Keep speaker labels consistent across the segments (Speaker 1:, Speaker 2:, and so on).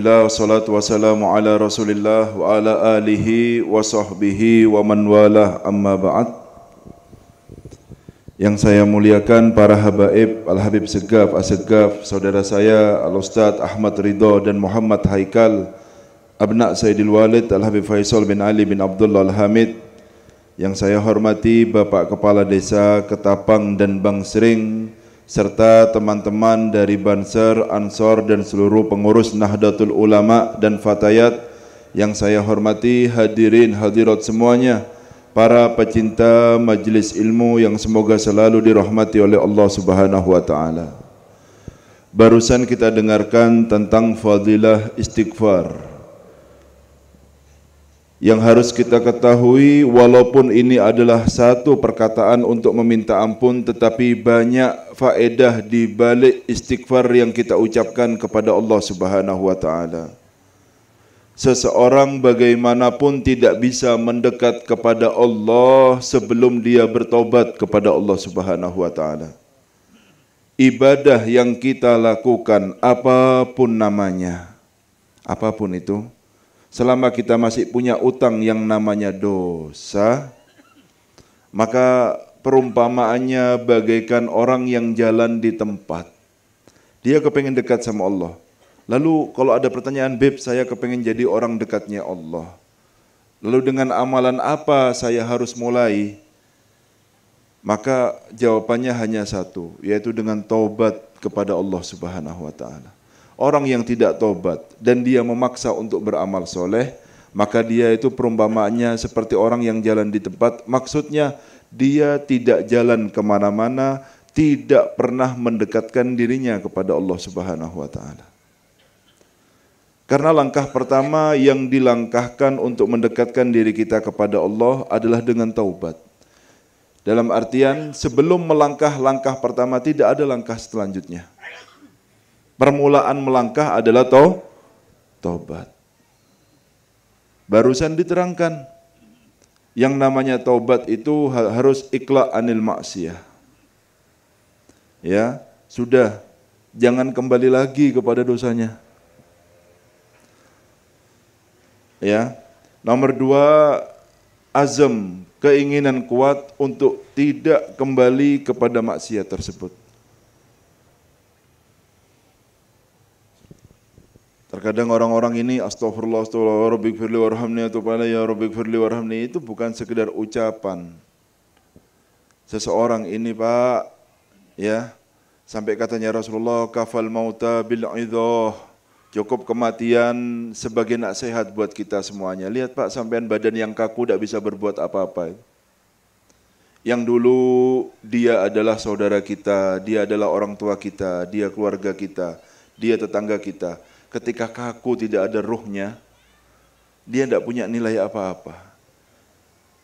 Speaker 1: Alhamdulillah Salatu wassalamu ala rasulillah Wa ala alihi wa sahbihi Wa man walah amma ba'd Yang saya muliakan para habaib Al-Habib Segaf, Asegaf Saudara saya Al-Ustaz Ahmad Ridho Dan Muhammad Haikal Abna Sayyidil Walid Al-Habib Faisal bin Ali bin Abdullah Al-Hamid Yang saya hormati Bapak Kepala Desa Ketapang dan Bang Sering serta teman-teman dari Banser, Ansor dan seluruh pengurus Nahdlatul Ulama dan Fatayat yang saya hormati hadirin hadirat semuanya para pecinta majelis ilmu yang semoga selalu dirahmati oleh Allah Subhanahu wa taala. Barusan kita dengarkan tentang fadilah istighfar yang harus kita ketahui walaupun ini adalah satu perkataan untuk meminta ampun tetapi banyak faedah di balik istighfar yang kita ucapkan kepada Allah Subhanahu wa taala. Seseorang bagaimanapun tidak bisa mendekat kepada Allah sebelum dia bertobat kepada Allah Subhanahu wa taala. Ibadah yang kita lakukan apapun namanya, apapun itu, selama kita masih punya utang yang namanya dosa, maka perumpamaannya bagaikan orang yang jalan di tempat. Dia kepengen dekat sama Allah. Lalu kalau ada pertanyaan, Beb, saya kepengen jadi orang dekatnya Allah. Lalu dengan amalan apa saya harus mulai? Maka jawabannya hanya satu, yaitu dengan taubat kepada Allah Subhanahu wa taala. Orang yang tidak tobat dan dia memaksa untuk beramal soleh, maka dia itu perumpamaannya seperti orang yang jalan di tempat. Maksudnya dia tidak jalan kemana-mana, tidak pernah mendekatkan dirinya kepada Allah Subhanahu wa taala. Karena langkah pertama yang dilangkahkan untuk mendekatkan diri kita kepada Allah adalah dengan taubat. Dalam artian sebelum melangkah langkah pertama tidak ada langkah selanjutnya. Permulaan melangkah adalah to tobat. Barusan diterangkan yang namanya tobat itu harus ikhla anil maksiyah. Ya, sudah jangan kembali lagi kepada dosanya. Ya. Nomor dua, azam, keinginan kuat untuk tidak kembali kepada maksiat tersebut. Terkadang orang-orang ini astagfirullah astagfirullah rabbik firli warhamni atau ya rabbik firli warhamni itu bukan sekedar ucapan. Seseorang ini Pak ya sampai katanya ya Rasulullah kafal mauta bil idhah cukup kematian sebagai sehat buat kita semuanya. Lihat Pak sampean badan yang kaku tidak bisa berbuat apa-apa. Yang dulu dia adalah saudara kita, dia adalah orang tua kita, dia keluarga kita, dia tetangga kita ketika kaku tidak ada ruhnya, dia tidak punya nilai apa-apa.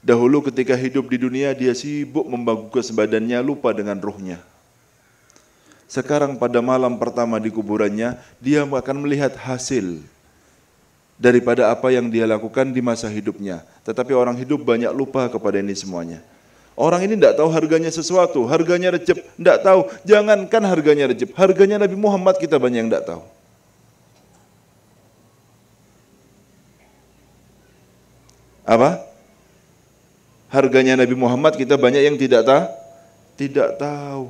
Speaker 1: Dahulu ketika hidup di dunia dia sibuk membagus badannya lupa dengan ruhnya. Sekarang pada malam pertama di kuburannya dia akan melihat hasil daripada apa yang dia lakukan di masa hidupnya. Tetapi orang hidup banyak lupa kepada ini semuanya. Orang ini tidak tahu harganya sesuatu, harganya recep, tidak tahu. Jangankan harganya recep, harganya Nabi Muhammad kita banyak yang tidak tahu. apa harganya Nabi Muhammad kita banyak yang tidak tahu tidak tahu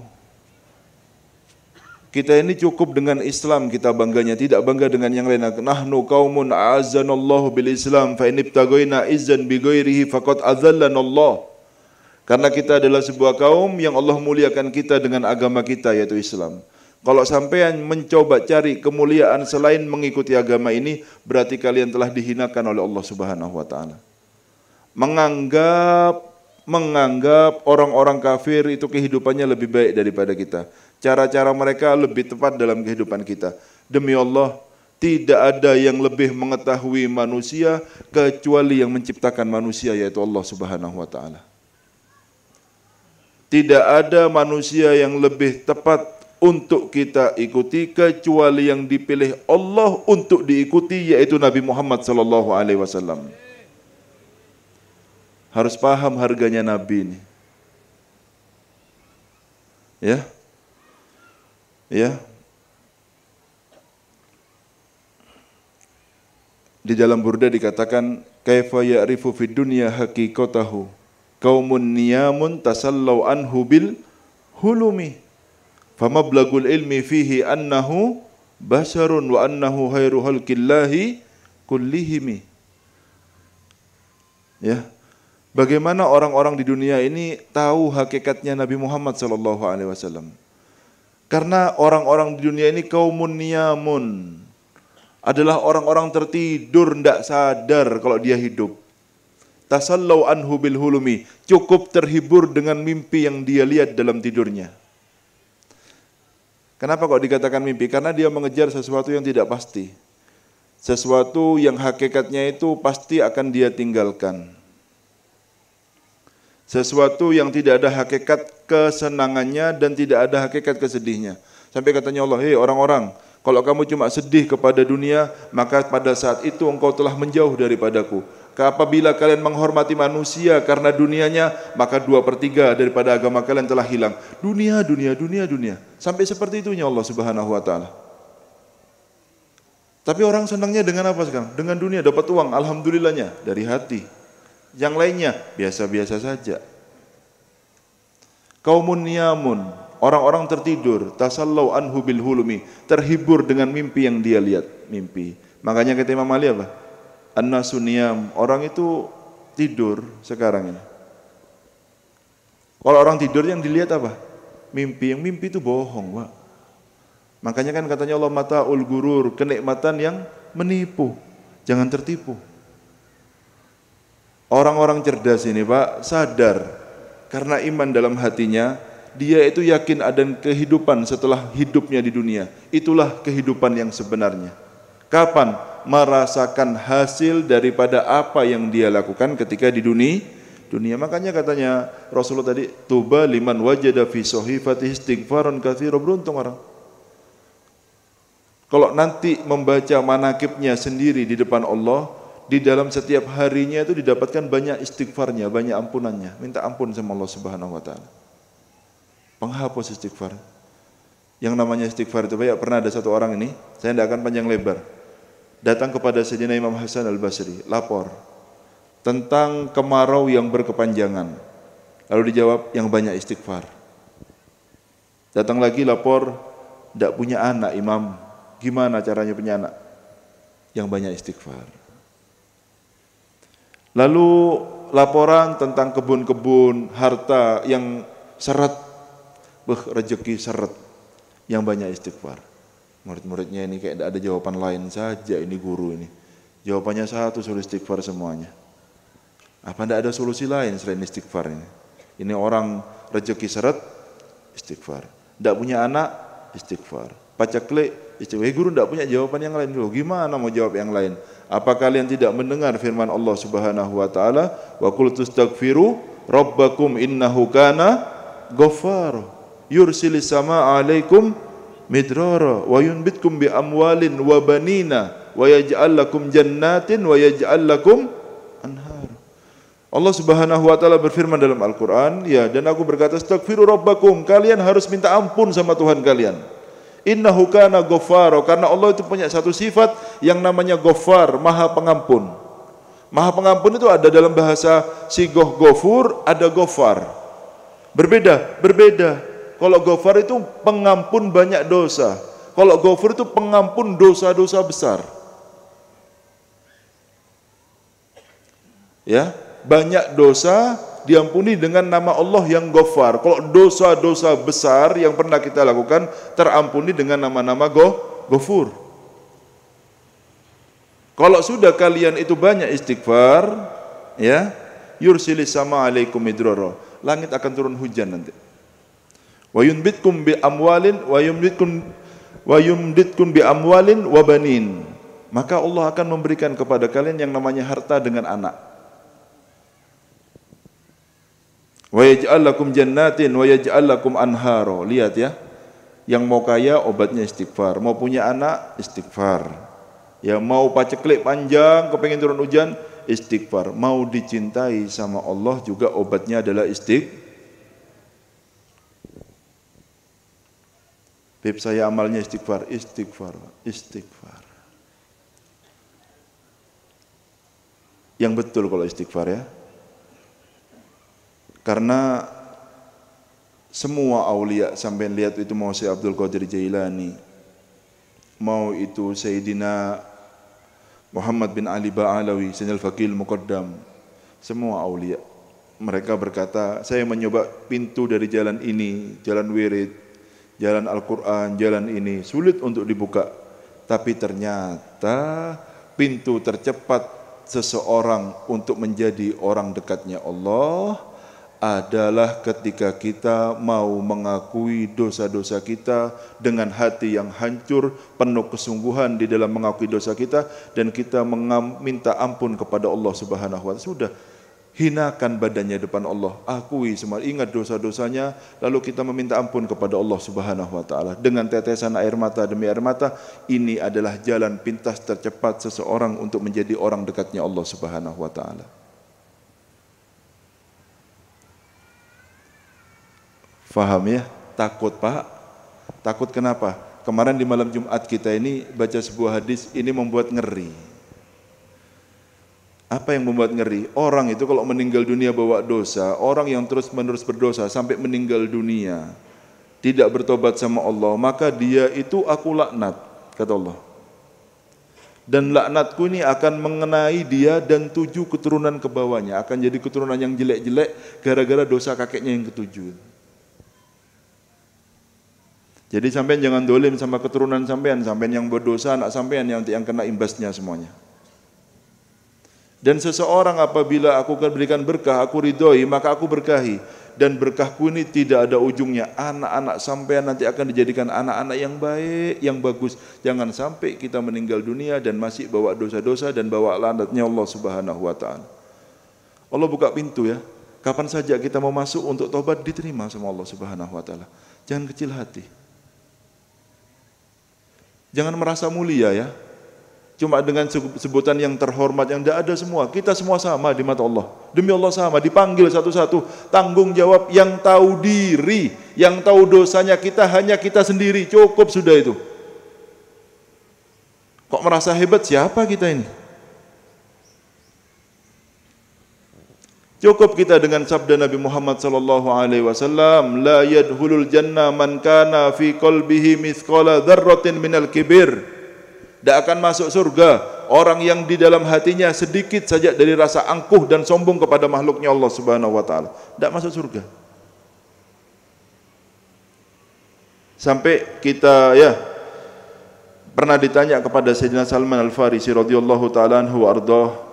Speaker 1: kita ini cukup dengan Islam kita bangganya tidak bangga dengan yang lain nahnu qaumun azanallahu bil Islam fa in ibtagaina izzan bi ghairihi faqad azallanallahu karena kita adalah sebuah kaum yang Allah muliakan kita dengan agama kita yaitu Islam. Kalau sampean mencoba cari kemuliaan selain mengikuti agama ini, berarti kalian telah dihinakan oleh Allah Subhanahu wa taala menganggap menganggap orang-orang kafir itu kehidupannya lebih baik daripada kita. Cara-cara mereka lebih tepat dalam kehidupan kita. Demi Allah, tidak ada yang lebih mengetahui manusia kecuali yang menciptakan manusia yaitu Allah Subhanahu wa taala. Tidak ada manusia yang lebih tepat untuk kita ikuti kecuali yang dipilih Allah untuk diikuti yaitu Nabi Muhammad sallallahu alaihi wasallam. Harus paham harganya Nabi ini. Ya. Ya. Di dalam burda dikatakan kaifa ya'rifu fid dunya haqiqatahu qaumun niyamun tasallau anhu bil hulumi famablagul ilmi fihi annahu basharun wa annahu khairu khailkillahi kullihimi ya Bagaimana orang-orang di dunia ini tahu hakikatnya Nabi Muhammad sallallahu alaihi wasallam? Karena orang-orang di dunia ini kaumun niyamun. Adalah orang-orang tertidur tidak sadar kalau dia hidup. Tasallau anhu bil hulumi. Cukup terhibur dengan mimpi yang dia lihat dalam tidurnya. Kenapa kok dikatakan mimpi? Karena dia mengejar sesuatu yang tidak pasti. Sesuatu yang hakikatnya itu pasti akan dia tinggalkan. Sesuatu yang tidak ada hakikat kesenangannya dan tidak ada hakikat kesedihnya. Sampai katanya Allah, hei orang-orang, kalau kamu cuma sedih kepada dunia, maka pada saat itu engkau telah menjauh daripadaku. Apabila kalian menghormati manusia karena dunianya, maka dua per tiga daripada agama kalian telah hilang. Dunia, dunia, dunia, dunia. Sampai seperti itunya Allah subhanahu wa ta'ala. Tapi orang senangnya dengan apa sekarang? Dengan dunia, dapat uang, alhamdulillahnya, dari hati. Yang lainnya biasa-biasa saja. Kaumun niyamun, orang-orang tertidur, tasallau anhu bil hulumi, terhibur dengan mimpi yang dia lihat, mimpi. Makanya kata Imam Ali apa? An-nasu niyam, orang itu tidur sekarang ini. Kalau orang tidur yang dilihat apa? Mimpi, yang mimpi itu bohong, Pak. Makanya kan katanya Allah mata ul gurur, kenikmatan yang menipu. Jangan tertipu. Orang-orang cerdas ini Pak sadar karena iman dalam hatinya dia itu yakin ada kehidupan setelah hidupnya di dunia. Itulah kehidupan yang sebenarnya. Kapan merasakan hasil daripada apa yang dia lakukan ketika di dunia? Dunia makanya katanya Rasulullah tadi tuba liman wajada fi sahifati istighfaron katsiran beruntung orang. Kalau nanti membaca manakibnya sendiri di depan Allah, di dalam setiap harinya itu didapatkan banyak istighfarnya, banyak ampunannya. Minta ampun sama Allah Subhanahu wa taala. Penghapus istighfar. Yang namanya istighfar itu banyak. Ya, pernah ada satu orang ini, saya tidak akan panjang lebar. Datang kepada Sayyidina Imam Hasan Al-Basri, lapor tentang kemarau yang berkepanjangan. Lalu dijawab yang banyak istighfar. Datang lagi lapor tidak punya anak imam. Gimana caranya punya anak? Yang banyak istighfar. Lalu laporan tentang kebun-kebun, harta yang seret, beh rezeki seret, yang banyak istighfar. Murid-muridnya ini kayak tidak ada jawaban lain saja ini guru ini. Jawabannya satu, suruh istighfar semuanya. Apa tidak ada solusi lain selain istighfar ini? Ini orang rezeki seret, istighfar. Tidak punya anak, istighfar. klik, istimewa. Eh, guru tidak punya jawaban yang lain. Loh, gimana mau jawab yang lain? Apa kalian tidak mendengar firman Allah Subhanahu wa taala, "Wa qul tastaghfiru rabbakum innahu kana ghaffar yursilis sama 'alaikum midrara wa yunbitkum bi amwalin wa banina wa yaj'al lakum jannatin wa yaj'al lakum anhar." Allah Subhanahu wa taala berfirman dalam Al-Qur'an, "Ya, dan aku berkata, astaghfiru rabbakum, kalian harus minta ampun sama Tuhan kalian." Innahu kana ghaffaro karena Allah itu punya satu sifat yang namanya ghaffar, Maha Pengampun. Maha Pengampun itu ada dalam bahasa si goh gofur, ada gofar. Berbeda, berbeda. Kalau gofar itu pengampun banyak dosa. Kalau gofur itu pengampun dosa-dosa besar. Ya, banyak dosa, diampuni dengan nama Allah yang Ghaffar. Kalau dosa-dosa besar yang pernah kita lakukan terampuni dengan nama-nama Ghafur. Kalau sudah kalian itu banyak istighfar, ya, yursili sama alaikum idrara. Langit akan turun hujan nanti. Wa yunbitkum bi amwalin wa yumditkum wa yumditkum bi amwalin wa banin. Maka Allah akan memberikan kepada kalian yang namanya harta dengan anak. Wa yaj'al lakum jannatin wa yaj'al lakum anharo. Lihat ya. Yang mau kaya obatnya istighfar, mau punya anak istighfar. yang mau paceklik panjang kepengen turun hujan istighfar. Mau dicintai sama Allah juga obatnya adalah istighfar. Beb saya amalnya istighfar, istighfar, istighfar. Yang betul kalau istighfar ya. Karena semua aulia sampai lihat itu mau Syekh Abdul Qadir Jailani, mau itu Sayyidina Muhammad bin Ali Ba'alawi, Sayyidina Al-Fakil Muqaddam, semua aulia. Mereka berkata, saya mencoba pintu dari jalan ini, jalan wirid, jalan Al-Quran, jalan ini, sulit untuk dibuka. Tapi ternyata pintu tercepat seseorang untuk menjadi orang dekatnya Allah adalah ketika kita mau mengakui dosa-dosa kita dengan hati yang hancur, penuh kesungguhan di dalam mengakui dosa kita dan kita minta ampun kepada Allah Subhanahu wa taala. Sudah hinakan badannya depan Allah, akui semua, ingat dosa-dosanya, lalu kita meminta ampun kepada Allah Subhanahu wa taala dengan tetesan air mata demi air mata. Ini adalah jalan pintas tercepat seseorang untuk menjadi orang dekatnya Allah Subhanahu wa taala. Faham ya? Takut pak? Takut kenapa? Kemarin di malam Jumat kita ini baca sebuah hadis ini membuat ngeri. Apa yang membuat ngeri? Orang itu kalau meninggal dunia bawa dosa, orang yang terus-menerus berdosa sampai meninggal dunia, tidak bertobat sama Allah, maka dia itu aku laknat, kata Allah. Dan laknatku ini akan mengenai dia dan tujuh keturunan ke bawahnya, akan jadi keturunan yang jelek-jelek gara-gara dosa kakeknya yang ketujuh. Jadi sampean jangan dolim sama keturunan sampean, sampean yang berdosa anak sampean yang yang kena imbasnya semuanya. Dan seseorang apabila aku berikan berkah, aku ridhoi, maka aku berkahi. Dan berkahku ini tidak ada ujungnya. Anak-anak sampean nanti akan dijadikan anak-anak yang baik, yang bagus. Jangan sampai kita meninggal dunia dan masih bawa dosa-dosa dan bawa lanatnya Allah Subhanahu wa taala. Allah buka pintu ya. Kapan saja kita mau masuk untuk tobat diterima sama Allah Subhanahu wa taala. Jangan kecil hati. Jangan merasa mulia ya. Cuma dengan sebutan yang terhormat yang tidak ada semua. Kita semua sama di mata Allah. Demi Allah sama, dipanggil satu-satu. Tanggung jawab yang tahu diri, yang tahu dosanya kita hanya kita sendiri. Cukup sudah itu. Kok merasa hebat siapa kita ini? Cukup kita dengan sabda Nabi Muhammad sallallahu alaihi wasallam, la yadhulul janna man kana fi qalbihi mithqala dzarratin minal kibir. Tidak akan masuk surga orang yang di dalam hatinya sedikit saja dari rasa angkuh dan sombong kepada makhluknya Allah Subhanahu wa taala. Tidak masuk surga. Sampai kita ya pernah ditanya kepada Sayyidina Salman Al Farisi radhiyallahu taala anhu ardhah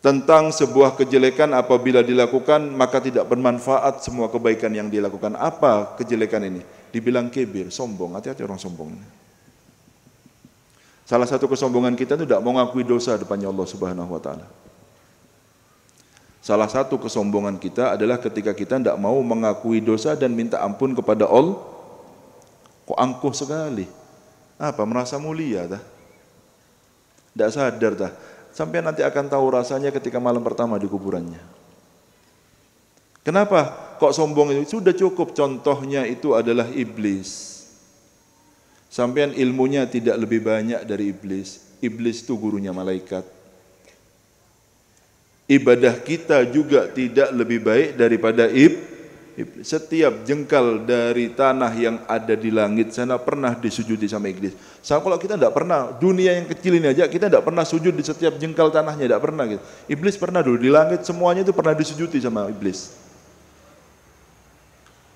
Speaker 1: tentang sebuah kejelekan apabila dilakukan maka tidak bermanfaat semua kebaikan yang dilakukan. Apa kejelekan ini? Dibilang kibir, sombong. Hati-hati orang sombong. Salah satu kesombongan kita itu tidak mau mengakui dosa depannya Allah Subhanahu wa taala. Salah satu kesombongan kita adalah ketika kita tidak mau mengakui dosa dan minta ampun kepada Allah. Kok angkuh sekali? Apa merasa mulia dah? Tidak sadar dah Sampai nanti akan tahu rasanya ketika malam pertama di kuburannya. Kenapa kok sombong itu? Sudah cukup contohnya itu adalah iblis. Sampean ilmunya tidak lebih banyak dari iblis. Iblis itu gurunya malaikat. Ibadah kita juga tidak lebih baik daripada iblis iblis. Setiap jengkal dari tanah yang ada di langit sana pernah disujudi sama iblis. Sama kalau kita tidak pernah, dunia yang kecil ini aja kita tidak pernah sujud di setiap jengkal tanahnya, tidak pernah gitu. Iblis pernah dulu di langit semuanya itu pernah disujudi sama iblis.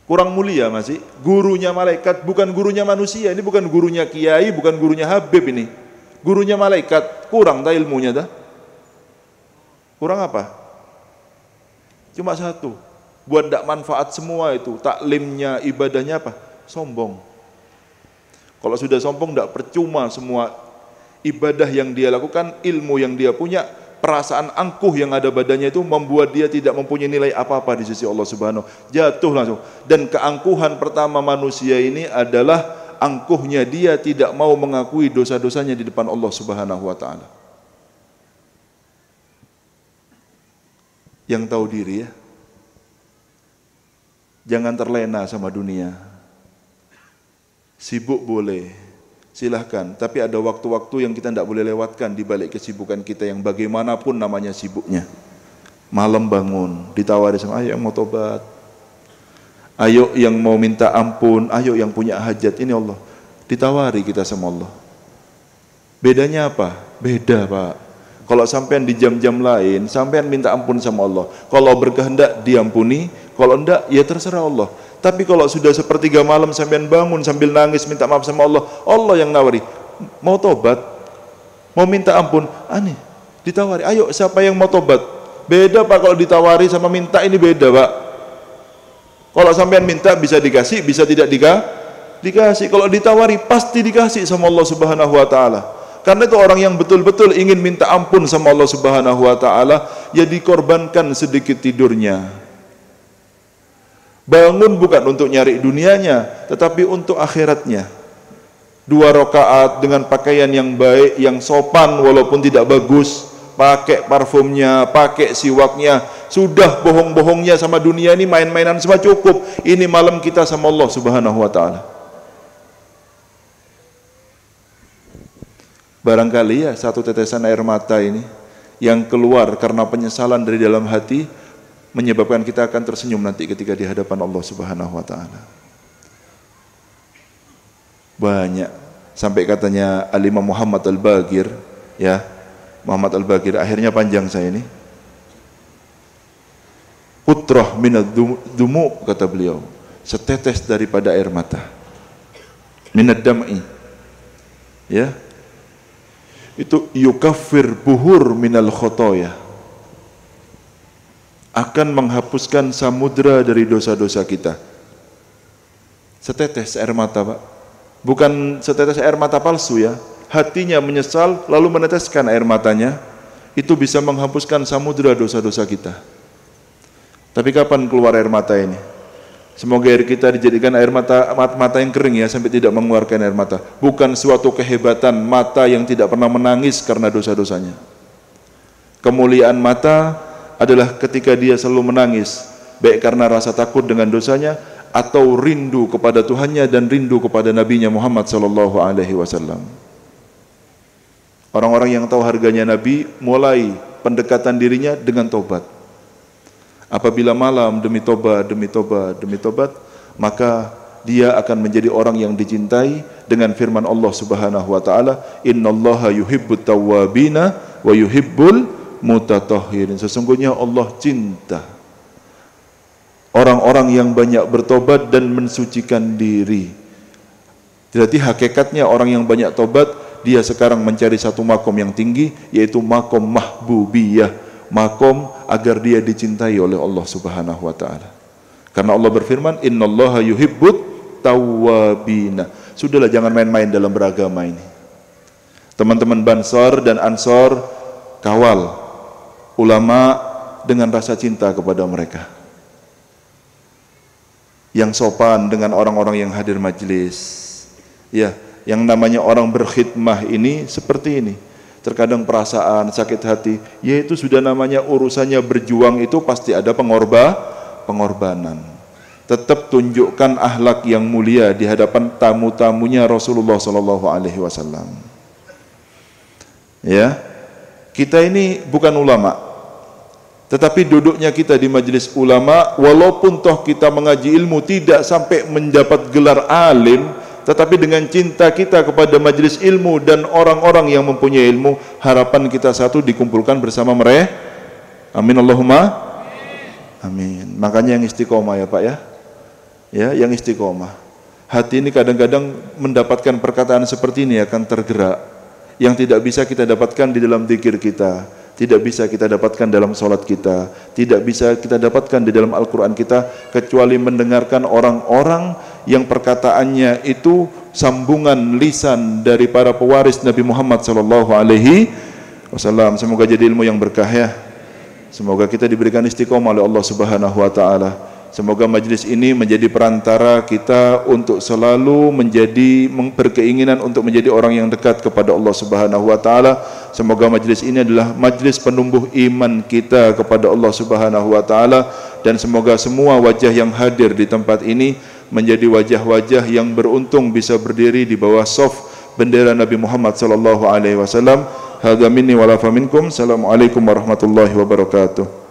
Speaker 1: Kurang mulia masih, gurunya malaikat bukan gurunya manusia, ini bukan gurunya kiai, bukan gurunya Habib ini. Gurunya malaikat, kurang dah ilmunya dah. Kurang apa? Cuma satu, buat tidak manfaat semua itu taklimnya ibadahnya apa sombong kalau sudah sombong tidak percuma semua ibadah yang dia lakukan ilmu yang dia punya perasaan angkuh yang ada badannya itu membuat dia tidak mempunyai nilai apa-apa di sisi Allah Subhanahu jatuh langsung dan keangkuhan pertama manusia ini adalah angkuhnya dia tidak mau mengakui dosa-dosanya di depan Allah Subhanahu wa taala yang tahu diri ya Jangan terlena sama dunia. Sibuk boleh, silahkan. Tapi ada waktu-waktu yang kita tidak boleh lewatkan di balik kesibukan kita yang bagaimanapun namanya sibuknya. Malam bangun, ditawari sama, ayah yang mau tobat. Ayo yang mau minta ampun, ayo yang punya hajat. Ini Allah, ditawari kita sama Allah. Bedanya apa? Beda pak. Kalau sampean di jam-jam lain, sampean minta ampun sama Allah. Kalau berkehendak diampuni, kalau enggak, ya terserah Allah. Tapi kalau sudah sepertiga malam sambil bangun sambil nangis minta maaf sama Allah, Allah yang nawari. Mau tobat, mau minta ampun, aneh. Ditawari, ayo siapa yang mau tobat? Beda pak kalau ditawari sama minta ini beda pak. Kalau sampean minta bisa dikasih, bisa tidak dika dikasih. Kalau ditawari pasti dikasih sama Allah Subhanahu Wa Taala. Karena itu orang yang betul-betul ingin minta ampun sama Allah Subhanahu Wa Taala, ya dikorbankan sedikit tidurnya Bangun bukan untuk nyari dunianya, tetapi untuk akhiratnya. Dua rakaat dengan pakaian yang baik, yang sopan walaupun tidak bagus, pakai parfumnya, pakai siwaknya, sudah bohong-bohongnya sama dunia ini main-mainan semua cukup. Ini malam kita sama Allah Subhanahu wa taala. Barangkali ya satu tetesan air mata ini yang keluar karena penyesalan dari dalam hati menyebabkan kita akan tersenyum nanti ketika di hadapan Allah Subhanahu wa taala. Banyak sampai katanya Al Imam Muhammad Al Bagir ya Muhammad Al Bagir akhirnya panjang saya ini putrah minad dumu kata beliau setetes daripada air mata minad dam'i ya itu yukafir buhur minal khotoyah akan menghapuskan samudra dari dosa-dosa kita. Setetes air mata, Pak. Bukan setetes air mata palsu ya. Hatinya menyesal lalu meneteskan air matanya, itu bisa menghapuskan samudra dosa-dosa kita. Tapi kapan keluar air mata ini? Semoga air kita dijadikan air mata mata yang kering ya sampai tidak mengeluarkan air mata. Bukan suatu kehebatan mata yang tidak pernah menangis karena dosa-dosanya. Kemuliaan mata adalah ketika dia selalu menangis, baik karena rasa takut dengan dosanya atau rindu kepada Tuhannya dan rindu kepada nabinya Muhammad sallallahu alaihi wasallam. Orang-orang yang tahu harganya nabi mulai pendekatan dirinya dengan tobat. Apabila malam demi tobat, demi tobat, demi tobat, maka dia akan menjadi orang yang dicintai dengan firman Allah Subhanahu wa taala, "Innallaha yuhibbut tawwabina wa yuhibbul mutatahirin. Sesungguhnya Allah cinta orang-orang yang banyak bertobat dan mensucikan diri. Jadi hakikatnya orang yang banyak tobat dia sekarang mencari satu makom yang tinggi yaitu makom mahbubiyah, makom agar dia dicintai oleh Allah Subhanahu wa taala. Karena Allah berfirman, Allah yuhibbut tawabina. Sudahlah jangan main-main dalam beragama ini. Teman-teman bansor dan Ansor kawal ulama dengan rasa cinta kepada mereka yang sopan dengan orang-orang yang hadir majelis ya yang namanya orang berkhidmah ini seperti ini terkadang perasaan sakit hati yaitu sudah namanya urusannya berjuang itu pasti ada pengorba pengorbanan tetap tunjukkan ahlak yang mulia di hadapan tamu-tamunya Rasulullah Shallallahu alaihi wasallam ya kita ini bukan ulama, tetapi duduknya kita di majelis ulama, walaupun toh kita mengaji ilmu tidak sampai mendapat gelar alim, tetapi dengan cinta kita kepada majelis ilmu dan orang-orang yang mempunyai ilmu, harapan kita satu dikumpulkan bersama mereka. Amin Allahumma. Amin. Makanya yang istiqomah ya Pak ya. Ya, yang istiqomah. Hati ini kadang-kadang mendapatkan perkataan seperti ini akan tergerak yang tidak bisa kita dapatkan di dalam zikir kita, tidak bisa kita dapatkan dalam sholat kita, tidak bisa kita dapatkan di dalam Al-Quran kita, kecuali mendengarkan orang-orang yang perkataannya itu sambungan lisan dari para pewaris Nabi Muhammad Sallallahu Alaihi Wasallam. Semoga jadi ilmu yang berkah ya. Semoga kita diberikan istiqomah oleh Allah Subhanahu Wa Taala. Semoga majlis ini menjadi perantara kita untuk selalu menjadi berkeinginan untuk menjadi orang yang dekat kepada Allah Subhanahu wa taala. Semoga majlis ini adalah majlis penumbuh iman kita kepada Allah Subhanahu wa taala dan semoga semua wajah yang hadir di tempat ini menjadi wajah-wajah yang beruntung bisa berdiri di bawah saf bendera Nabi Muhammad sallallahu alaihi wasallam. Hadza minni Assalamualaikum warahmatullahi wabarakatuh.